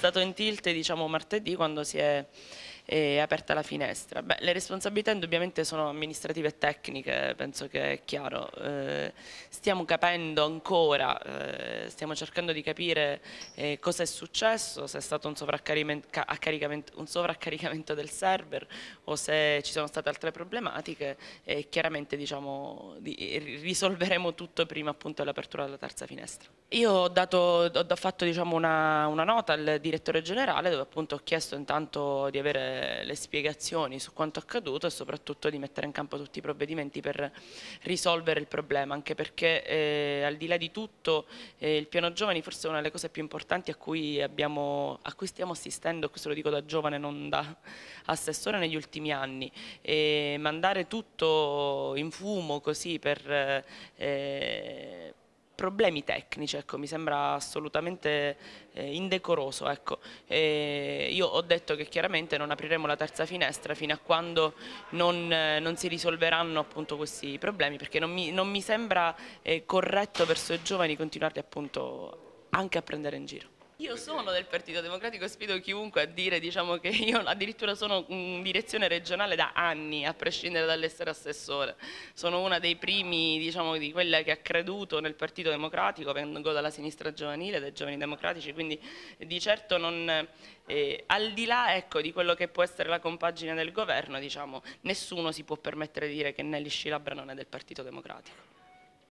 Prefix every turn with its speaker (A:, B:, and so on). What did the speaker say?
A: stato in tilt diciamo martedì quando si è e aperta la finestra. Beh, le responsabilità indubbiamente sono amministrative e tecniche, penso che è chiaro. Eh, stiamo capendo ancora, eh, stiamo cercando di capire eh, cosa è successo, se è stato un sovraccaricamento, un sovraccaricamento, del server o se ci sono state altre problematiche e chiaramente diciamo, di, risolveremo tutto prima appunto dell'apertura della terza finestra. Io ho, dato, ho fatto diciamo, una, una nota al direttore generale dove appunto ho chiesto intanto di avere eh, le, spiegazioni su quanto accaduto e soprattutto di mettere in campo tutti i provvedimenti per risolvere il problema, anche perché eh, al di là di tutto eh, il piano giovani forse è una delle cose più importanti a cui, abbiamo, a cui stiamo assistendo, questo lo dico da giovane, non da assessore negli ultimi anni, e mandare tutto in fumo così per... Eh, problemi tecnici, ecco, mi sembra assolutamente eh, indecoroso. Ecco. Eh, io ho detto che chiaramente non apriremo la terza finestra fino a quando non, eh, non si risolveranno appunto, questi problemi, perché non mi, non mi sembra eh, corretto verso i giovani continuare appunto, anche a prendere in giro. Io sono del Partito Democratico e sfido chiunque a dire diciamo, che io addirittura sono in direzione regionale da anni, a prescindere dall'essere assessore. Sono una dei primi diciamo, di quella che ha creduto nel Partito Democratico, vengo dalla sinistra giovanile, dai giovani democratici, quindi di certo non, eh, al di là ecco, di quello che può essere la compagine del governo, diciamo, nessuno si può permettere di dire che Nelly Scilabra non è del Partito Democratico.